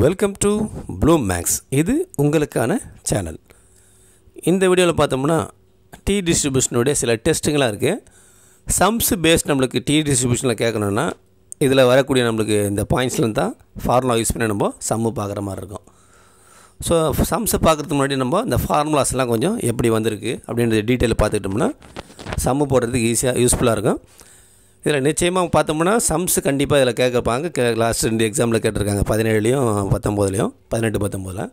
Welcome to Bloom maths இது உங்களுக்கான channel இந்த வீடியோவில் பார்த்தோம்னா டி டிஸ்ட்ரிபியூஷனுடைய சில டெஸ்ட்டுங்களாக இருக்குது சம்ஸ் பேஸ் நம்மளுக்கு டி டிஸ்ட்ரிபியூஷனில் கேட்கணுன்னா இதில் வரக்கூடிய நம்மளுக்கு இந்த பாயிண்ட்ஸ்லேருந்து தான் ஃபார்முலா யூஸ் பண்ணி நம்ம சம்மு பார்க்குற மாதிரி இருக்கும் ஸோ சம்ஸை பார்க்குறதுக்கு முன்னாடி நம்ம இந்த ஃபார்முலாஸ்லாம் கொஞ்சம் எப்படி வந்திருக்கு அப்படின்றது டீட்டெயில் பார்த்துக்கிட்டோம்னா சம்மு போடுறதுக்கு ஈஸியாக யூஸ்ஃபுல்லாக இருக்கும் இதில் நிச்சயமாக பார்த்தோம்னா சம்ஸ் கண்டிப்பாக இதில் கேட்கப்பாங்க கே லாஸ்ட் ரெண்டு எக்ஸாமில் கேட்டிருக்காங்க பதினேழுலையும் பத்தொம்போதுலேயும் பதினெட்டு பத்தொம்போதில்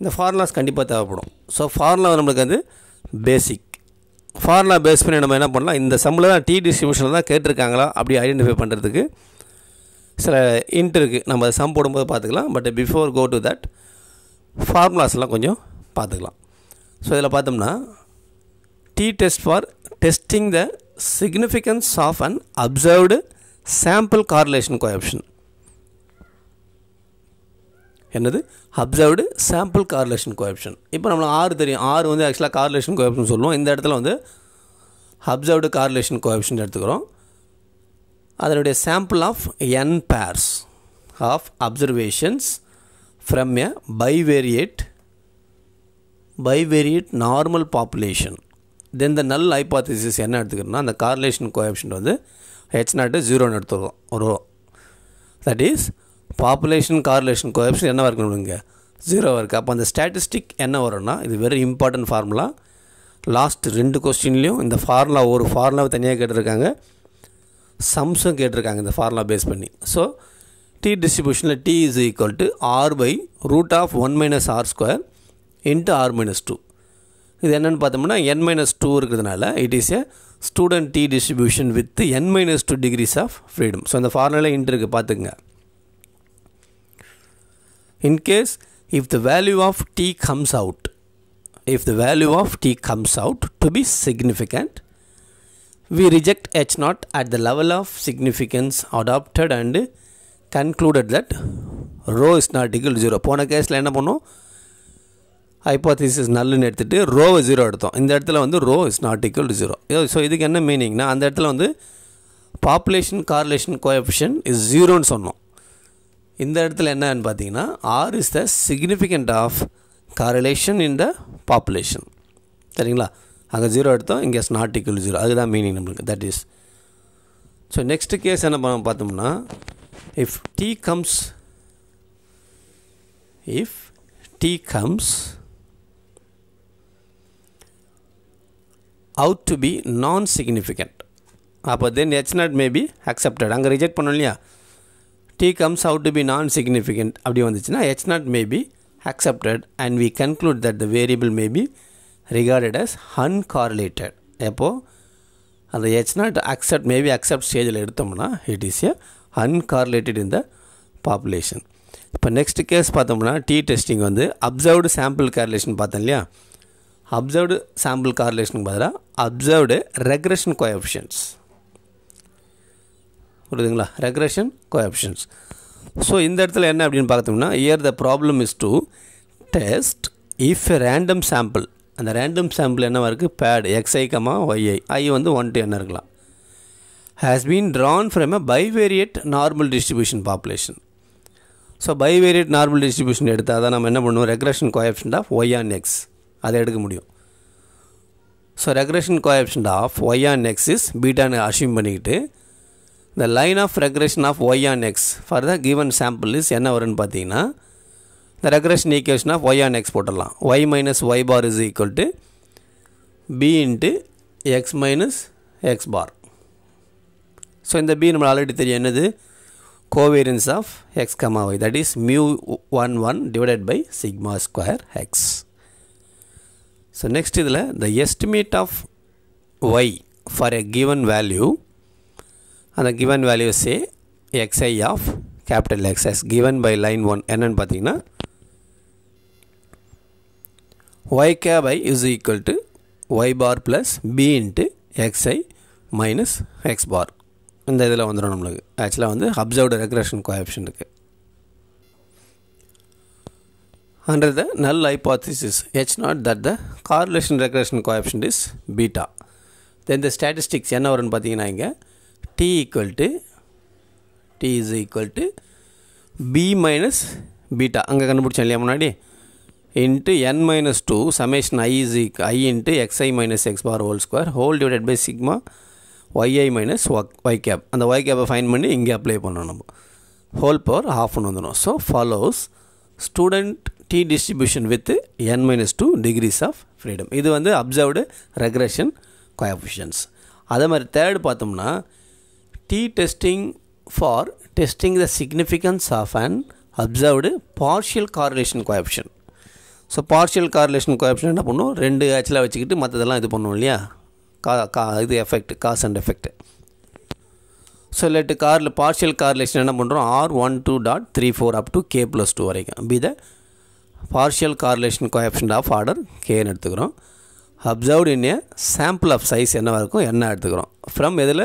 இந்த ஃபார்லாஸ் கண்டிப்பாக தேவைப்படும் ஸோ ஃபார்லா நம்மளுக்கு வந்து பேசிக் ஃபார்லா பேஸ் பண்ணி நம்ம என்ன பண்ணலாம் இந்த சம்மில் தான் டி டிஸ்ட்ரிபியூஷனில் தான் கேட்டிருக்காங்களா அப்படி ஐடென்டிஃபை பண்ணுறதுக்கு சில இன்ட் இருக்குது நம்ம சம் போடும்போது பார்த்துக்கலாம் but before go to that ஃபார்முலாஸ்லாம் கொஞ்சம் பார்த்துக்கலாம் ஸோ இதில் பார்த்தோம்னா T test for testing the significance of an observed sample correlation coefficient என்னது அப்சர்வ்டு சாம்பிள் கார்லேஷன் coefficient இப்போ நம்மளுக்கு ஆறு தெரியும் ஆறு வந்து ஆக்சுவலாக கார்லேஷன் coefficient சொல்லுவோம் இந்த இடத்துல வந்து அப்சர்வ்டு கார்லேஷன் கோஎப்ஷன் எடுத்துக்கிறோம் அதனுடைய sample of N pairs of observations from a bivariate bivariate normal population then the null hypothesis என்ன எடுத்துக்கிறோம்னா அந்த கார்லேஷன் கோஆப்ஷன் வந்து ஹெச் நாட்டு ஜீரோன்னு எடுத்துருவோம் ஒரு that is population correlation coefficient என்ன வரைக்கும் இங்கே ஜீரோவாக இருக்குது அப்போ அந்த ஸ்டாட்டிஸ்டிக் என்ன வரும்னா இது வெரி இம்பார்ட்டன்ட் ஃபார்முலா லாஸ்ட் ரெண்டு கொஸ்டின்லேயும் இந்த ஃபார்முலா ஒரு ஃபார்முலாவை தனியாக கேட்டிருக்காங்க சம்ஸும் கேட்டிருக்காங்க இந்த ஃபார்முலா பேஸ் பண்ணி ஸோ டி டிஸ்ட்ரிபியூஷனில் T is equal to R by root of one minus R square into R minus two இது என்னென்னு பார்த்தோம்னா என் மைனஸ் டூ இருக்கிறதுனால it is a student D distribution with N minus two degrees of freedom so அந்த formula இன்ட்ருக்கு பார்த்துங்க in case if the value of T comes out if the value of T comes out to be significant, we reject h naught at the level of significance adopted and concluded that rho is not equal to போன கேஸில் என்ன பண்ணோம் hypothesis நல்லுன்னு எடுத்துகிட்டு ரோவை zero எடுத்தோம் இந்த இடத்துல வந்து rho is not equal to zero so இதுக்கு என்ன மீனிங்னா அந்த இடத்துல வந்து பாப்புலேஷன் கார்லேஷன் கோஎஃபிஷன் இஸ் ஜீரோன்னு சொன்னோம் இந்த இடத்துல என்னன்னு பார்த்தீங்கன்னா R is the significant of correlation in the population சரிங்களா அங்கே ஜீரோ எடுத்தோம் இங்கே இஸ் நாட் ஈக்குவல் ஜீரோ அதுதான் மீனிங் நம்மளுக்கு that is so next case என்ன பண்ண பார்த்தோம்னா if T comes if T comes out to be non significant அப்போ then H naught may be accepted அங்கே ரிஜெக்ட் பண்ணோம் இல்லையா T comes out to be non significant அப்படி வந்துச்சுன்னா H naught may be accepted and we conclude that the variable may be regarded as uncorrelated எப்போது அந்த H naught accept maybe accept ஸ்டேஜில் எடுத்தோம்னா it is a uncorrelated the population இப்போ next case பார்த்தோம்னா T testing வந்து observed sample correlation பார்த்தோம் இல்லையா observed sample కార్లేషన్కి பதிலாக அப்சர்வ்டு ரெக்ரெஷன் கோஎப்ஷன்ஸ் புரியுதுங்களா ரெக்ரெஷன் கோஎப்ஷன்ஸ் ஸோ இந்த இடத்துல என்ன அப்படின்னு பார்த்தோம்னா here the problem is to test if a random sample அந்த ரேண்டம் சாம்பிள் என்னவாக இருக்குது பேட் எக்ஸ்ஐக்கமா ஒய்ஐ ஐ வந்து ஒன் டு என்ன இருக்கலாம் has been drawn from a bivariate normal distribution population so bivariate normal distribution எடுத்தால் தான் நம்ம என்ன பண்ணுவோம் regression coefficient of Y on X அதை எடுக்க முடியும் so regression coefficient of Y on X is பீட்டான்னு அசியூம் பண்ணிக்கிட்டு இந்த line of regression of Y on X for the given sample is என்ன வரும்னு பார்த்தீங்கன்னா இந்த regression equation of Y on X போட்டுடலாம் Y minus Y bar is equal to B into X minus X bar so இந்த B நம்ம already தெரியும் என்னது covariance of X comma Y that is mu one one divided by sigma square X so next இதில் the estimate of Y for a given value அந்த given value say X I of capital Xs given by line one என்னன்னு பார்த்தீங்கன்னா Y cap I is equal to Y bar plus B into X I minus X பார் இந்த இதில் வந்துடும் நம்மளுக்கு ஆக்சுவலாக வந்து observed regression coefficient இருக்குது under the null hypothesis h naught that the correlation regression coefficient is beta then the statistics n over n இங்கே t equal to t is equal to b minus beta Anga கண்டுபிடிச்சோம் munadi into n minus 2 summation i is i into xi minus x bar whole square whole divided by sigma yi minus y cap and the y cap find money inge apply பண்ணணும் நம்ம whole power ஹாஃப்னு வந்துடும் so T distribution with N minus two degrees of freedom இது வந்து observed regression coefficients. அதே மாதிரி third பார்த்தோம்னா T testing for testing the significance of and observed partial correlation coefficient. So partial correlation coefficient என்ன பொண்ணும் ரெண்டு ஆக்சுவலாக வச்சுக்கிட்டு மற்றதெல்லாம் இது பொண்ணும் இல்லையா கா கா இது effect cause and effect so let காரில் பார்ஷியல் correlation என்ன பண்ணுறோம் R one two K three four up to K plus two வரைக்கும் be the partial correlation coefficient of order கேன்னு எடுத்துக்கிறோம் observed in a sample of size என்னவாக இருக்கும் என்ன எடுத்துக்கிறோம் ஃப்ரம் இதில்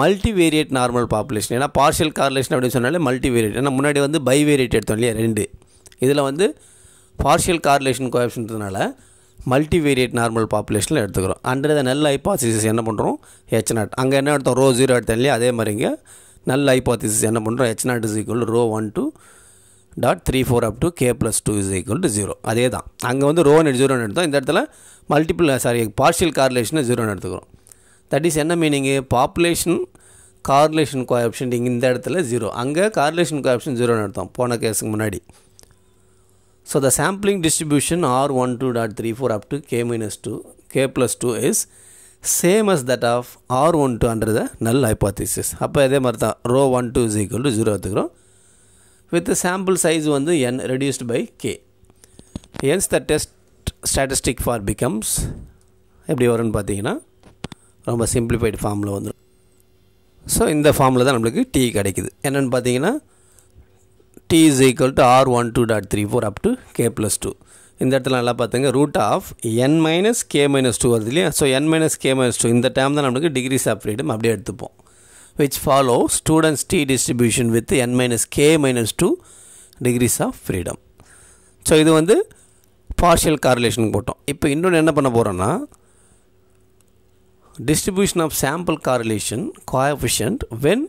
மல்டிவேரியேட் நார்மல் பாப்புலேஷன் ஏன்னா பார்ஷியல் கார்லேஷன் அப்படின்னு சொன்னாலே மல்டிவேரியேட் ஏன்னா முன்னாடி வந்து பைவேரியேட் எடுத்தோம் இல்லையா ரெண்டு இதில் வந்து பார்ஷியல் கார்லேஷன் கோஎப்ஷன்றதுனால மல்டிவேரியேட் நார்மல் பாப்புலேஷனில் எடுத்துக்கிறோம் அண்டர் த நல்ல ஹைப்பாசிஸ் என்ன பண்ணுறோம் ஹெச் நாட் அங்கே என்ன எடுத்தோம் ரோ ஜீரோ எடுத்தோம் இல்லையா அதே மாதிரி இங்கே நல்ல ஹைப்பாத்திசிஸ் என்ன பண்ணுறோம் H naught is equal rho one two dot three four up to K plus two is equal to zero அதே தான் அங்கே வந்து ரோ நெட் ஜீரோன்னு எடுத்தோம் இந்த இடத்துல மல்டிபிள் சாரி பார்ஷியல் கார்லேஷனை ஜீரோன்னு எடுத்துக்கிறோம் தட் இஸ் என்ன மீனிங்கு பாப்புலேஷன் கார்லேஷன் கோஆப்ஷன் இந்த இடத்துல ஜீரோ அங்கே கார்லேஷன் கோஆப்ஷன் ஜீரோன்னு எடுத்தோம் போன கேஸுக்கு முன்னாடி so the sampling distribution r one two dot three four up to k minus two k plus two is same as that of r one two under the null hypothesis அப்போ இதே மாதிரி தான் rho one two is equal to zero எடுத்துக்கிறோம் with sample size வந்து n reduced by k hence the test statistic for becomes எப்படி வரும்னு பார்த்தீங்கன்னா ரொம்ப சிம்பிளிஃபைடு ஃபார்மில் வந்துடும் ஸோ இந்த ஃபார்மில் தான் நம்மளுக்கு டி கிடைக்குது என்னென்னு பார்த்தீங்கன்னா t is equal to r one two dot three four up to K plus two இந்த இடத்துல நல்லா பார்த்துங்க root of n minus k minus two வருது இல்லையா so n minus k minus two இந்த டைம் தான் நம்மளுக்கு டிகிரிஸ் ஆஃப் ஃப்ரீடம் அப்படியே எடுத்துப்போம் which follow student's t distribution with n minus k minus 2 degrees of freedom. So இது வந்து partial காரிலேஷனுக்கு போட்டோம் இப்போ இன்னொன்று என்ன பண்ண போகிறோன்னா distribution of sample correlation coefficient when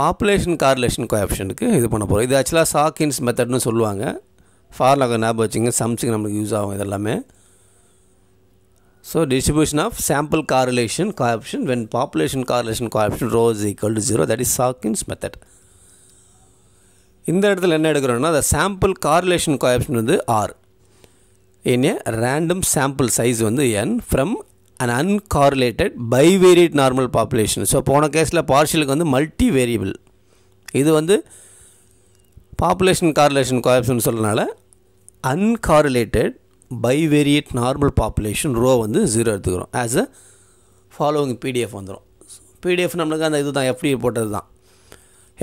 population correlation கோஎஃபிஷியன்ட்டுக்கு இது பண்ண போகிறோம் இது ஆக்சுவலாக சாக்கின்ஸ் மெத்தட்னு சொல்லுவாங்க ஃபார்லாக ஞாபகம் வச்சுங்க சம்ஸுக்கு நம்மளுக்கு யூஸ் ஆகும் இதெல்லாமே So distribution of sample correlation coefficient when population correlation coefficient rho is equal to 0 that is Sawkins method. இந்த இடத்துல என்ன எடுக்கிறோன்னா அந்த சாம்பிள் காரிலேஷன் கோஆப்ஷன் வந்து ஆர் ஏன்னா ரேண்டம் சாம்பிள் சைஸ் வந்து n from and uncorrelated bivariate normal population so போன கேஸில் பார்ஷியலுக்கு வந்து மல்டி வேரியபிள் இது வந்து பாப்புலேஷன் காரிலேஷன் கோஆப்ஷன் சொல்கிறனால uncorrelated bivariate normal population rho வந்து ஜீரோ எடுத்துக்கிறோம் ஆஸ் அ ஃபாலோவிங் பிடிஎஃப் வந்துடும் பிடிஎஃப் நம்மளுக்கு அந்த இது தான் எஃப்டி போட்டது தான்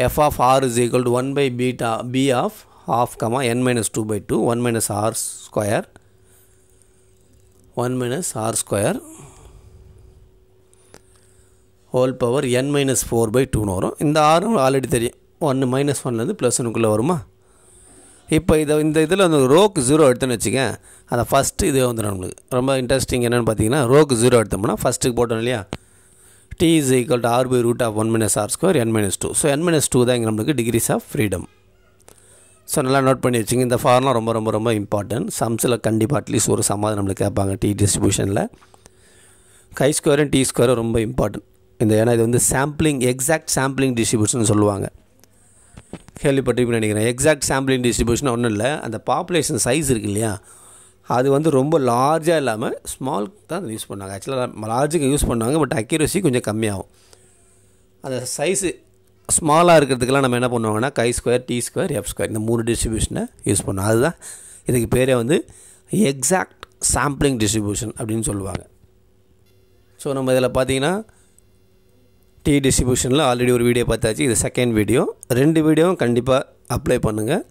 f of r is equal to one by beta b of half comma n minus two by two one minus R square one minus R square whole power n minus four by டூன்னு வரும் இந்த ஆறும் already தெரியும் ஒன்று minus ஒன்லேருந்து plus ஒனுக்குள்ளே வருமா இப்போ இதை இந்த இதில் வந்து ரோக்கு ஜீரோ எடுத்துன்னு வச்சுக்கேன் அதை ஃபஸ்ட்டு இது வந்துடும் நம்மளுக்கு ரொம்ப இன்ட்ரெஸ்டிங் என்னென்னு பார்த்தீங்கன்னா ரோக்கு ஜீரோ எடுத்தோம்னா ஃபஸ்ட்டுக்கு போட்டோம் இல்லையா t is equal to R by root of one minus R square n minus two so n minus two தான் இங்கே நம்மளுக்கு டிகிரிஸ் ஆஃப் ஃப்ரீடம் ஸோ நல்லா நோட் பண்ணி வச்சுங்க இந்த ஃபார்ம்லாம் ரொம்ப ரொம்ப ரொம்ப இம்பார்ட்டன்ட் சம்ஸில் கண்டிப்பாக அட்லீஸ்ட் ஒரு சமாதம் நம்மளுக்கு கேட்பாங்க டி டிஸ்ட்ரிபியூஷனில் கை ஸ்கொயரும் டி ஸ்கொயரும் ரொம்ப இம்பார்ட்டன்ட் இந்த ஏன்னா இது வந்து சாம்பிளிங் எக்ஸாக்ட் சாம்பிளிங் டிஸ்ட்ரிபியூஷன் சொல்லுவாங்க கேள்விப்பட்டிருப்பேன் நினைக்கிறேன் எக்ஸாக்ட் சாம்பிளிங் டிஸ்ட்ரிபியூஷன் ஒன்றும் இல்லை அந்த பாப்புலேஷன் சைஸ் இருக்கு இல்லையா அது வந்து ரொம்ப லார்ஜாக இல்லாமல் ஸ்மால் தான் யூஸ் பண்ணாங்க ஆக்சுவலாக லார்ஜுக்கு யூஸ் பண்ணாங்க பட் அக்யூரசி கொஞ்சம் கம்மியாகும் அந்த சைஸு ஸ்மாலாக இருக்கிறதுக்கெல்லாம் நம்ம என்ன பண்ணுவாங்கன்னா chi square t square f square இந்த மூணு டிஸ்ட்ரிபியூஷனை யூஸ் பண்ணோம் அதுதான் இதுக்கு பேரே வந்து எக்ஸாக்ட் சாம்பிளிங் டிஸ்ட்ரிபியூஷன் அப்படின்னு சொல்லுவாங்க ஸோ நம்ம இதில் பார்த்திங்கன்னா டி டிஸ்ட்ரிபியூஷனில் ஆல்ரெடி ஒரு வீடியோ பார்த்தாச்சு இது செகண்ட் வீடியோ ரெண்டு வீடியோவும் கண்டிப்பாக அப்ளை பண்ணுங்கள்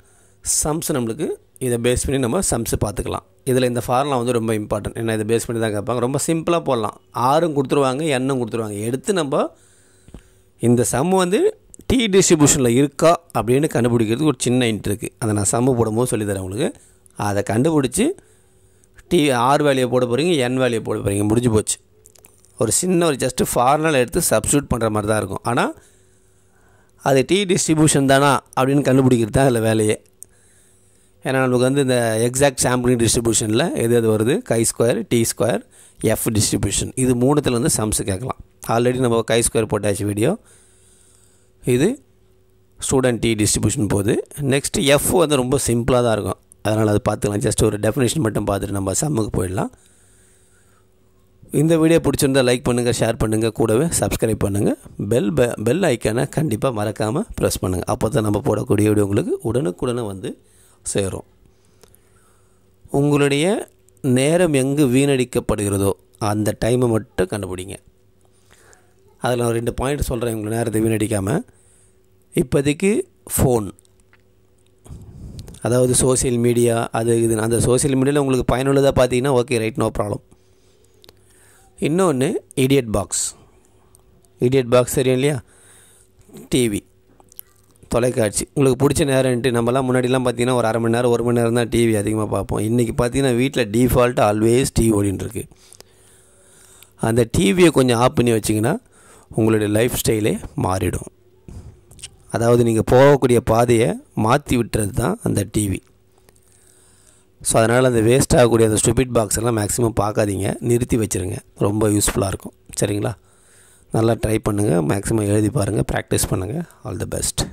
சம்ஸ் நம்மளுக்கு இதை பேஸ் பண்ணி நம்ம சம்ஸு பார்த்துக்கலாம் இதில் இந்த ஃபார்ம்லாம் வந்து ரொம்ப இம்பார்ட்டன்ட் ஏன்னா இதை பேஸ் பண்ணி தான் கேட்பாங்க ரொம்ப சிம்பிளாக போடலாம் ஆறும் கொடுத்துருவாங்க எண்ணும் கொடுத்துருவாங்க எடுத்து நம்ம இந்த சம் வந்து டி டிஸ்ட்ரிபியூஷனில் இருக்கா அப்படின்னு கண்டுபிடிக்கிறதுக்கு ஒரு சின்ன இன்ட் இருக்குது அதை நான் சம்மு போடும்போது சொல்லித்தரேன் உங்களுக்கு அதை கண்டுபிடிச்சி டி ஆர் வேலையை போட போகிறீங்க என் வேலையை போட போகிறீங்க முடிஞ்சு போச்சு ஒரு சின்ன ஒரு ஜஸ்ட்டு ஃபார்முலா எடுத்து சப்ஸ்டியூட் பண்ணுற மாதிரி தான் இருக்கும் ஆனால் அது டி டிஸ்ட்ரிபியூஷன் தானா அப்படின்னு கண்டுபிடிக்கிறது தான் அதில் வேலையே ஏன்னா நமக்கு வந்து இந்த எக்ஸாக்ட் சாம்பிளிங் டிஸ்ட்ரிபியூஷனில் எது எது வருது chi square t square f distribution இது மூணுத்தில் வந்து சம்ஸு கேட்கலாம் ஆல்ரெடி நம்ம கை ஸ்கொயர் போட்டாச்சு வீடியோ இது ஸ்டூடெண்ட் டி டிஸ்ட்ரிபியூஷன் போகுது நெக்ஸ்ட்டு எஃப் வந்து ரொம்ப சிம்பிளாக தான் இருக்கும் அதனால் அது பார்த்துக்கலாம் ஜஸ்ட் ஒரு டெஃபினேஷன் மட்டும் பார்த்துட்டு நம்ம சம்முக்கு போயிடலாம் இந்த வீடியோ பிடிச்சிருந்தால் லைக் பண்ணுங்கள் ஷேர் பண்ணுங்கள் கூடவே சப்ஸ்கிரைப் பண்ணுங்கள் பெல் பெல் ஐக்கானை கண்டிப்பாக மறக்காமல் ப்ரெஸ் பண்ணுங்கள் அப்போ தான் நம்ம போடக்கூடிய வீடியோ உங்களுக்கு உடனுக்குடனே வந்து சேரும் உங்களுடைய நேரம் எங்கு வீணடிக்கப்படுகிறதோ அந்த டைமை மட்டும் கண்டுபிடிங்க அதில் நான் ரெண்டு பாயிண்ட் சொல்கிறேன் உங்களை நேரத்தை வீணடிக்காமல் இப்போதைக்கு ஃபோன் அதாவது சோசியல் மீடியா அது இது அந்த சோசியல் மீடியாவில் உங்களுக்கு பயனுள்ளதாக பார்த்தீங்கன்னா ஓகே ரைட் நோ ப்ராப்ளம் இன்னொன்று இடியட் பாக்ஸ் இடியட் பாக்ஸ் தெரியும் இல்லையா டிவி தொலைக்காட்சி உங்களுக்கு பிடிச்ச நேரம்ட்டு நம்மலாம் முன்னாடிலாம் பார்த்தீங்கன்னா ஒரு அரை மணி நேரம் ஒரு மணி நேரம் தான் டிவி அதிகமாக பார்ப்போம் இன்றைக்கி பார்த்தீங்கன்னா வீட்டில் டிஃபால்ட்டு ஆல்வேஸ் டிவி ஓடின்னு அந்த டிவியை கொஞ்சம் ஆஃப் பண்ணி வச்சிங்கன்னா உங்களுடைய லைஃப் ஸ்டைலே மாறிடும் அதாவது நீங்கள் போகக்கூடிய பாதையை மாற்றி விட்டுறது தான் அந்த டிவி ஸோ அதனால் அந்த வேஸ்ட் ஆகக்கூடிய அந்த ஸ்டூபிட் பாக்ஸ் எல்லாம் மேக்ஸிமம் பார்க்காதீங்க நிறுத்தி வச்சுருங்க ரொம்ப யூஸ்ஃபுல்லாக இருக்கும் சரிங்களா நல்லா ட்ரை பண்ணுங்கள் மேக்ஸிமம் எழுதி பாருங்கள் ப்ராக்டிஸ் பண்ணுங்கள் ஆல் தி பெஸ்ட்